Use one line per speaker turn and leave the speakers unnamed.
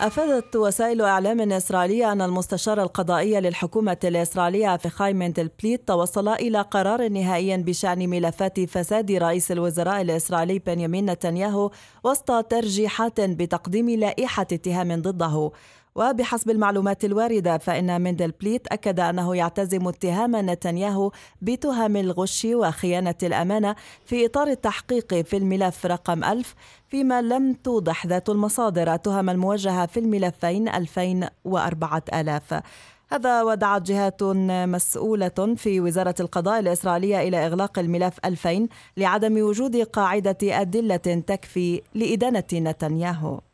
أفادت وسائل إعلام إسرائيلية أن المستشار القضائي للحكومة الإسرائيلية فخاي البليت توصل إلى قرار نهائي بشأن ملفات فساد رئيس الوزراء الإسرائيلي بنيامين نتنياهو وسط ترجيحات بتقديم لائحة اتهام ضده وبحسب المعلومات الواردة فإن مندلبليت أكد أنه يعتزم اتهام نتنياهو بتهم الغش وخيانة الأمانة في إطار التحقيق في الملف رقم 1000 فيما لم توضح ذات المصادر التهم الموجهة في الملفين 2000 و4000 هذا ودعت جهات مسؤولة في وزارة القضاء الإسرائيلية إلى إغلاق الملف 2000 لعدم وجود قاعدة أدلة تكفي لإدانة نتنياهو